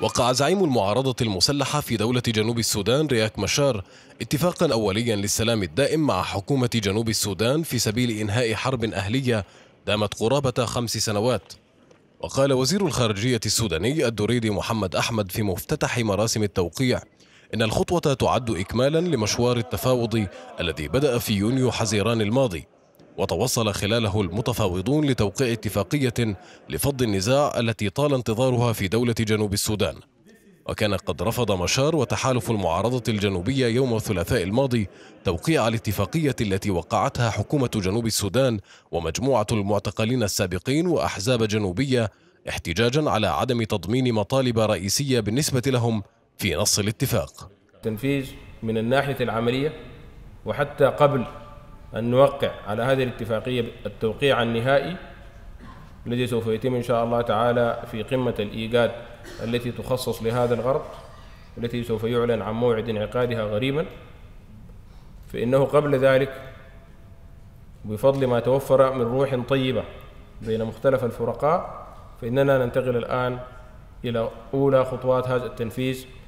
وقع زعيم المعارضة المسلحة في دولة جنوب السودان رياك مشار اتفاقا أوليا للسلام الدائم مع حكومة جنوب السودان في سبيل إنهاء حرب أهلية دامت قرابة خمس سنوات وقال وزير الخارجية السوداني الدريدي محمد أحمد في مفتتح مراسم التوقيع إن الخطوة تعد إكمالا لمشوار التفاوض الذي بدأ في يونيو حزيران الماضي وتوصل خلاله المتفاوضون لتوقيع اتفاقية لفض النزاع التي طال انتظارها في دولة جنوب السودان وكان قد رفض مشار وتحالف المعارضة الجنوبية يوم الثلاثاء الماضي توقيع الاتفاقية التي وقعتها حكومة جنوب السودان ومجموعة المعتقلين السابقين وأحزاب جنوبية احتجاجا على عدم تضمين مطالب رئيسية بالنسبة لهم في نص الاتفاق تنفيذ من الناحية العملية وحتى قبل أن نوقع على هذه الاتفاقية التوقيع النهائي الذي سوف يتم إن شاء الله تعالى في قمة الإيجاد التي تخصص لهذا الغرض والتي سوف يعلن عن موعد انعقادها غريبا فإنه قبل ذلك بفضل ما توفر من روح طيبة بين مختلف الفرقاء فإننا ننتقل الآن إلى أولى خطوات هذا التنفيذ